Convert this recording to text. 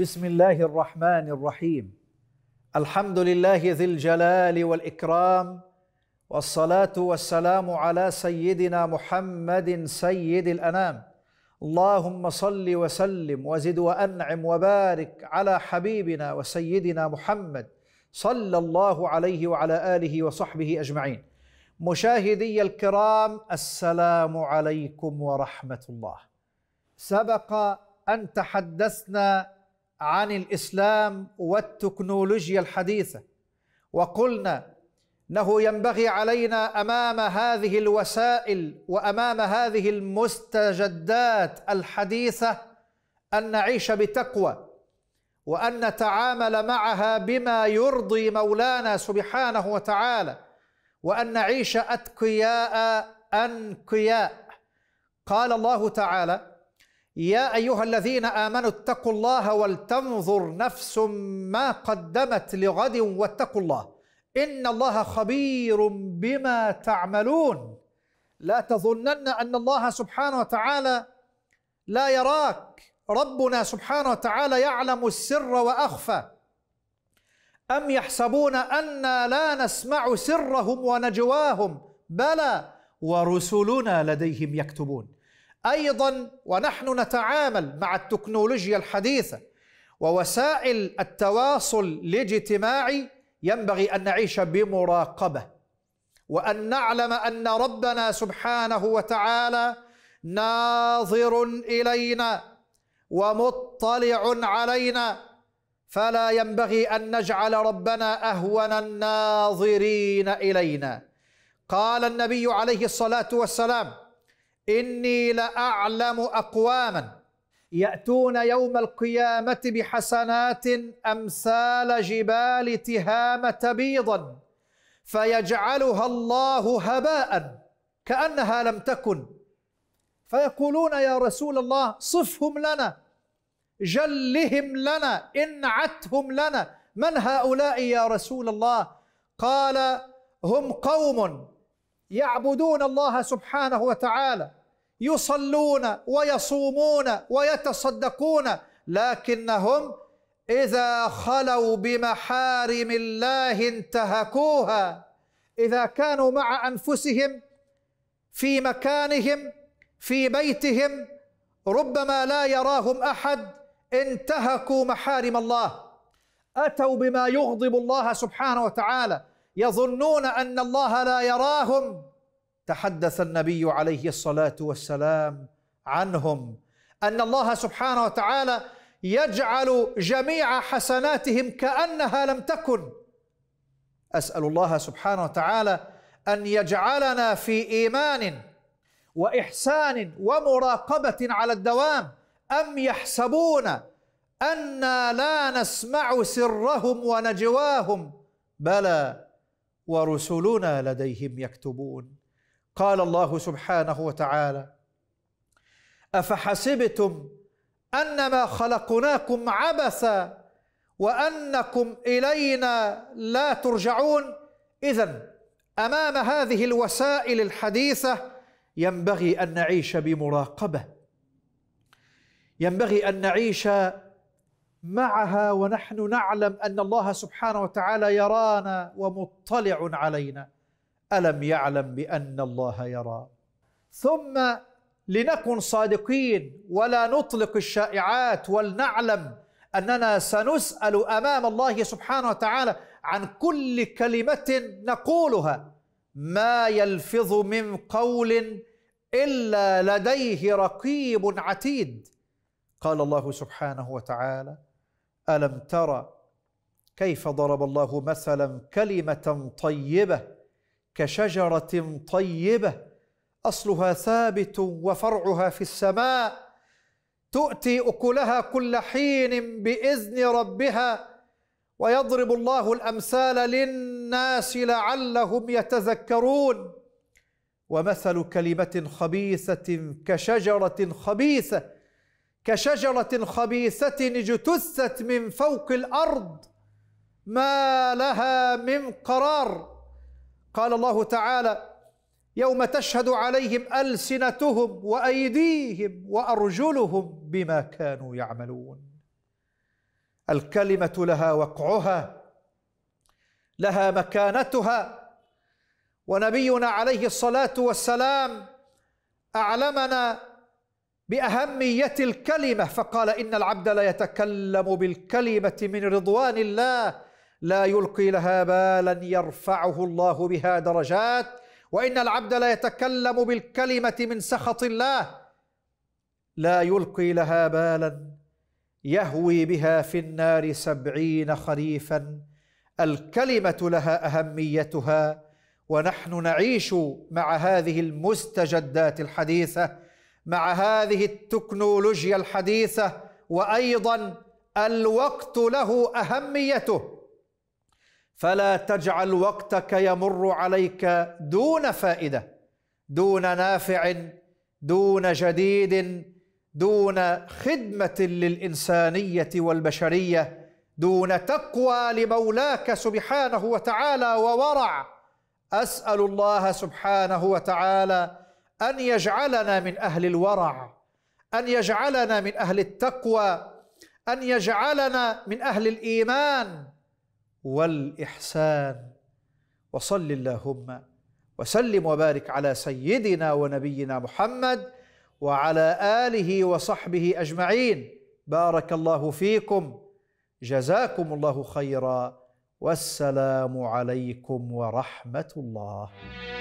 بسم الله الرحمن الرحيم الحمد لله ذي الجلال والاكرام والصلاه والسلام على سيدنا محمد سيد الانام اللهم صل وسلم وزد وانعم وبارك على حبيبنا وسيدنا محمد صلى الله عليه وعلى اله وصحبه اجمعين مشاهدي الكرام السلام عليكم ورحمه الله سبق ان تحدثنا عن الاسلام والتكنولوجيا الحديثه وقلنا انه ينبغي علينا امام هذه الوسائل وامام هذه المستجدات الحديثه ان نعيش بتقوى وان نتعامل معها بما يرضي مولانا سبحانه وتعالى وان نعيش اتقياء انقياء قال الله تعالى يا ايها الذين امنوا اتقوا الله ولتنظر نفس ما قدمت لغد واتقوا الله ان الله خبير بما تعملون لا تظنن ان الله سبحانه وتعالى لا يراك ربنا سبحانه وتعالى يعلم السر واخفى ام يحسبون انا لا نسمع سرهم ونجواهم بلى ورسلنا لديهم يكتبون ايضا ونحن نتعامل مع التكنولوجيا الحديثه ووسائل التواصل الاجتماعي ينبغي ان نعيش بمراقبه وان نعلم ان ربنا سبحانه وتعالى ناظر الينا ومطلع علينا فلا ينبغي ان نجعل ربنا اهون الناظرين الينا قال النبي عليه الصلاه والسلام إني لأعلم أقواما يأتون يوم القيامة بحسنات أمثال جبال تهامة بيضا فيجعلها الله هباء كأنها لم تكن فيقولون يا رسول الله صفهم لنا جلهم لنا انعتهم لنا من هؤلاء يا رسول الله قال هم قوم يعبدون الله سبحانه وتعالى يصلون ويصومون ويتصدقون لكنهم إذا خلوا بمحارم الله انتهكوها إذا كانوا مع أنفسهم في مكانهم في بيتهم ربما لا يراهم أحد انتهكوا محارم الله أتوا بما يغضب الله سبحانه وتعالى يظنون أن الله لا يراهم تحدث النبي عليه الصلاة والسلام عنهم أن الله سبحانه وتعالى يجعل جميع حسناتهم كأنها لم تكن أسأل الله سبحانه وتعالى أن يجعلنا في إيمان وإحسان ومراقبة على الدوام أم يحسبون أنا لا نسمع سرهم ونجواهم بلى ورسلنا لديهم يكتبون قال الله سبحانه وتعالى افحسبتم انما خلقناكم عبثا وانكم الينا لا ترجعون اذا امام هذه الوسائل الحديثه ينبغي ان نعيش بمراقبه ينبغي ان نعيش معها ونحن نعلم ان الله سبحانه وتعالى يرانا ومطلع علينا الم يعلم بان الله يرى ثم لنكن صادقين ولا نطلق الشائعات ولنعلم اننا سنسال امام الله سبحانه وتعالى عن كل كلمه نقولها ما يلفظ من قول الا لديه رقيب عتيد قال الله سبحانه وتعالى الم ترى كيف ضرب الله مثلا كلمه طيبه كشجره طيبه اصلها ثابت وفرعها في السماء تؤتي اكلها كل حين باذن ربها ويضرب الله الامثال للناس لعلهم يتذكرون ومثل كلمه خبيثه كشجره خبيثه كشجرة خبيثة اجتثت من فوق الأرض ما لها من قرار قال الله تعالى يوم تشهد عليهم ألسنتهم وأيديهم وأرجلهم بما كانوا يعملون الكلمة لها وقعها لها مكانتها ونبينا عليه الصلاة والسلام أعلمنا باهميه الكلمه فقال ان العبد لا يتكلم بالكلمه من رضوان الله لا يلقي لها بالا يرفعه الله بها درجات وان العبد لا يتكلم بالكلمه من سخط الله لا يلقي لها بالا يهوي بها في النار سبعين خريفا الكلمه لها اهميتها ونحن نعيش مع هذه المستجدات الحديثه مع هذه التكنولوجيا الحديثه وايضا الوقت له اهميته فلا تجعل وقتك يمر عليك دون فائده دون نافع دون جديد دون خدمه للانسانيه والبشريه دون تقوى لمولاك سبحانه وتعالى وورع اسال الله سبحانه وتعالى أن يجعلنا من أهل الورع أن يجعلنا من أهل التقوى أن يجعلنا من أهل الإيمان والإحسان وصل اللهم وسلم وبارك على سيدنا ونبينا محمد وعلى آله وصحبه أجمعين بارك الله فيكم جزاكم الله خيرا والسلام عليكم ورحمة الله